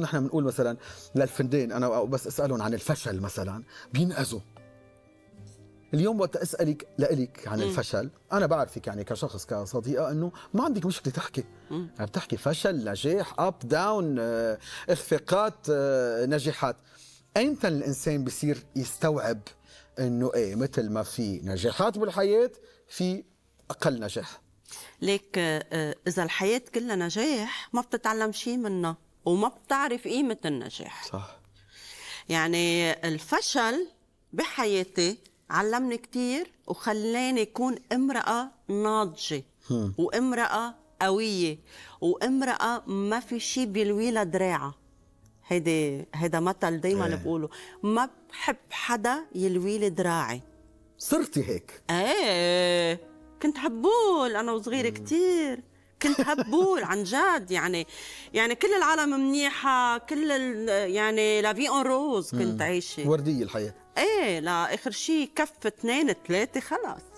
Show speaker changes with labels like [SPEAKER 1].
[SPEAKER 1] نحن بنقول مثلا للفندين انا بس اسالهم عن الفشل مثلا بينأذوا اليوم وقت اسالك لإلك عن مم. الفشل انا بعرفك يعني كشخص كصديقه انه ما عندك مشكله تحكي عم يعني تحكي فشل نجاح اب داون اخفاقات نجاحات ايمتى الانسان بصير يستوعب انه ايه مثل ما في نجاحات بالحياه في اقل نجاح
[SPEAKER 2] ليك آه، آه، اذا الحياه كلها نجاح ما بتتعلم شيء منها وما بتعرف قيمة النجاح صح يعني الفشل بحياتي علمني كثير وخلاني أكون امرأة ناضجة وامرأة قوية وامرأة ما في شيء بيلوي لها دراعها هيدي هيدا مثل دايما ايه. بقوله ما بحب حدا يلوي لي دراعي صرتي هيك ايه كنت حبول انا وصغيره كثير كنت هبول عن جد يعني يعني كل العالم منيحه كل يعني لا في اون روز كنت عايشه
[SPEAKER 1] ورديه الحياه
[SPEAKER 2] ايه لا اخر
[SPEAKER 3] شيء كف اثنين ثلاثه خلاص